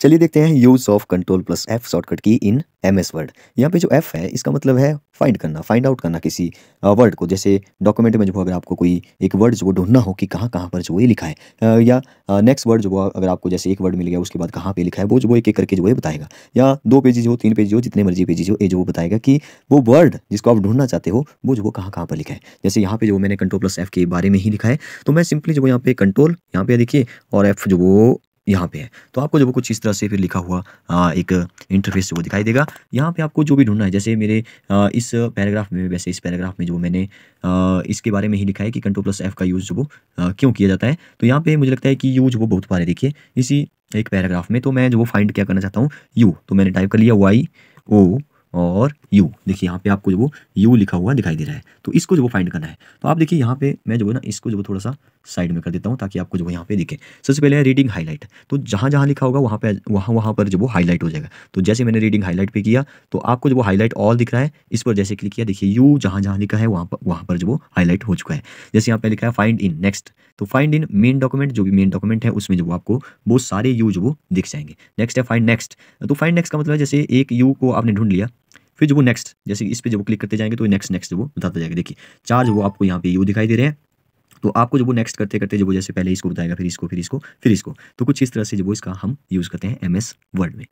चलिए देखते हैं use of control plus F shortcut की इन एम एस वर्ड यहाँ पे जो एफ है इसका मतलब है फाइंड करना फाइंड आउट करना किसी वर्ड को जैसे डॉक्यूमेंट में जो अगर आपको कोई एक वर्ड जो ढूंढना हो कि कहाँ कहाँ पर जो ये लिखा है या नेक्स्ट वर्ड जो अगर आपको जैसे एक वर्ड मिल गया उसके बाद कहाँ पे लिखा है वो जो वो एक एक करके जो है बताएगा या दो पेजेज हो तीन पेज हो जितने मर्जी पेजेज हो ये जो वो बताएगा कि वो वर्ड जिसको आप ढूंढना चाहते हो वो जो वो कहाँ कहाँ पर लिखा है जैसे यहाँ पे जो मैंने कंट्रोल प्लस एफ के बारे में ही लिखा है तो मैं सिंपली जो यहाँ पे कंट्रोल यहाँ पे देखिए और एफ जो वो यहाँ पे है तो आपको जब कुछ इस तरह से फिर लिखा हुआ आ, एक इंटरफेस वो दिखाई देगा यहाँ पे आपको जो भी ढूंढना है जैसे मेरे आ, इस पैराग्राफ में वैसे इस पैराग्राफ में जो मैंने आ, इसके बारे में ही लिखा है कि कंट्रोल प्लस एफ़ का यूज़ वो क्यों किया जाता है तो यहाँ पर मुझे लगता है कि यूज वो बहुत बार देखिए इसी एक पैराग्राफ में तो मैं जो वो फाइंड क्या करना चाहता हूँ यू तो मैंने टाइप कर लिया वाई ओ और यू देखिए यहाँ पे आपको जो वो यू लिखा हुआ दिखाई दे रहा है तो इसको जो वो फाइंड करना है तो आप देखिए यहाँ पे मैं जो है ना इसको जो वो थोड़ा सा साइड में कर देता हूँ ताकि आपको जो यहाँ पे दिखे सबसे पहले है रीडिंग हाईलाइट तो जहाँ जहाँ लिखा होगा वहाँ पे वहाँ वहाँ पर जो वो हाईलाइट हो जाएगा तो जैसे मैंने रीडिंग हाईलाइट पर किया तो आपको जो वो हाईलाइट ऑल दिख रहा है इस पर जैसे क्लिक किया देखिए यू जहाँ जहाँ लिखा है वहाँ पर वहाँ पर जो वो हाईलाइट हो चुका है जैसे यहाँ पे लिखा है फाइंड इन नेक्स्ट तो फाइंड इन मेन डॉक्यूमेंट जो भी मेन डॉक्यूमेंट है उसमें जो आपको वो सारे यू जो वो दिख जाएंगे नेक्स्ट है फाइंड नेक्स्ट तो फाइंड नेक्स्ट का मतलब जैसे एक यू को आपने ढूंढ लिया फिर जो वो नेक्स्ट जैसे इस पर जब वो क्लिक करते जाएंगे तो नेक्स्ट नेक्स्ट वो बताता जाएगा देखिए चार्ज वो आपको यहाँ पे यू दिखाई दे रहे हैं तो आपको जब वो नेक्स्ट करते करते जब वो जैसे पहले इसको बताएगा फिर इसको फिर इसको फिर इसको तो कुछ इस तरह से जो वो इसका हम यूज़ करते हैं एम एस वर्ड में